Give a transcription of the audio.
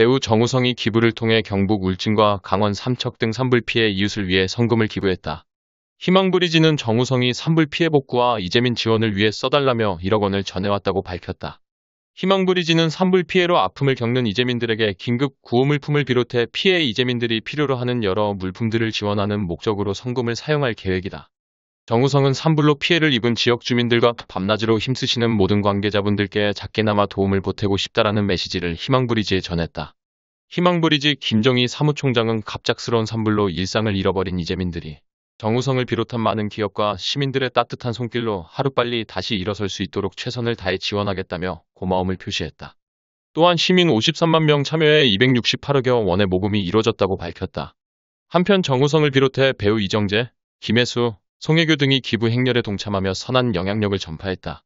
배우 정우성이 기부를 통해 경북 울진과 강원 삼척 등 산불 피해 이웃을 위해 성금을 기부했다. 희망브리지는 정우성이 산불 피해 복구와 이재민 지원을 위해 써달라며 1억 원을 전해왔다고 밝혔다. 희망브리지는 산불 피해로 아픔을 겪는 이재민들에게 긴급 구호물품을 비롯해 피해 이재민들이 필요로 하는 여러 물품들을 지원하는 목적으로 성금을 사용할 계획이다. 정우성은 산불로 피해를 입은 지역 주민들과 밤낮으로 힘쓰시는 모든 관계자분들께 작게나마 도움을 보태고 싶다라는 메시지를 희망브리지에 전했다. 희망브리지 김정희 사무총장은 갑작스러운 산불로 일상을 잃어버린 이재민들이 정우성을 비롯한 많은 기업과 시민들의 따뜻한 손길로 하루빨리 다시 일어설 수 있도록 최선을 다해 지원하겠다며 고마움을 표시했다. 또한 시민 53만 명 참여해 268억여 원의 모금이 이뤄졌다고 밝혔다. 한편 정우성을 비롯해 배우 이정재, 김혜수, 송혜교 등이 기부 행렬에 동참하며 선한 영향력을 전파했다.